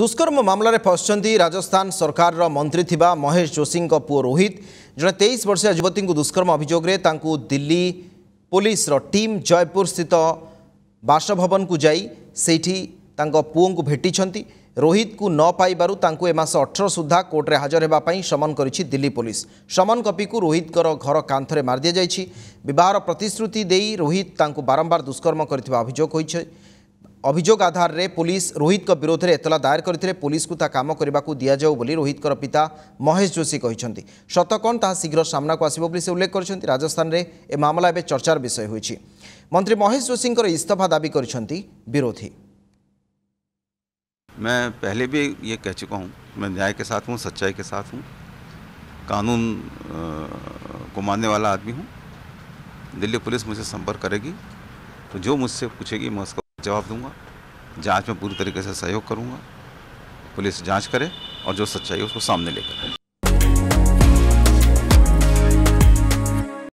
ଦୁଷ୍କର୍ମ ମାମଲାରେ ଫସିଛନ୍ତି ରାଜସ୍ଥାନ ସରକାରର ମନ୍ତ୍ରୀ ଥିବା ମହେଶ ଯୋଶୀଙ୍କ ପୁଅ ରୋହିତ ଜଣେ ତେଇଶ ବର୍ଷୀୟ ଯୁବତୀଙ୍କୁ ଦୁଷ୍କର୍ମ ଅଭିଯୋଗରେ ତାଙ୍କୁ ଦିଲ୍ଲୀ ପୋଲିସର ଟିମ୍ ଜୟପୁର ସ୍ଥିତ ବାସଭବନକୁ ଯାଇ ସେଇଠି ତାଙ୍କ ପୁଅଙ୍କୁ ଭେଟିଛନ୍ତି ରୋହିତକୁ ନ ପାଇବାରୁ ତାଙ୍କୁ ଏ ମାସ ଅଠର ସୁଦ୍ଧା କୋର୍ଟରେ ହାଜର ହେବା ପାଇଁ ସମନ କରିଛି ଦିଲ୍ଲୀ ପୋଲିସ ସମନ କପିକୁ ରୋହିତଙ୍କର ଘର କାନ୍ଥରେ ମାରିଦିଆଯାଇଛି ବିବାହର ପ୍ରତିଶ୍ରୁତି ଦେଇ ରୋହିତ ତାଙ୍କୁ ବାରମ୍ବାର ଦୁଷ୍କର୍ମ କରିଥିବା ଅଭିଯୋଗ ହୋଇଛି अभोग आधार रे पुलिस रोहित को विरोध में एतला दायर करते पुलिस को काम करने को दि जाऊ रोहित पिता महेश जोशी कहते सत कौन ताीघ्र सामनाक आसो उल्लेख कर राजस्थान में यह मामला एवं चर्चार विषय हो मंत्री महेश जोशी इस्तफा दावी करोधी मैं पहले भी ये कह चुका हूँ मैं न्याय के साथ हूँ सच्चाई के साथ हूँ कानून को मानने वाला आदमी हूँ दिल्ली पुलिस मुझे संपर्क करेगी तो जो मुझसे पूछेगी मैं उसका जवाब दूंगा जांच में पूरी तरीके से सहयोग करूंगा पुलिस जांच करे और जो सच्चाई है उसको सामने लेकर आए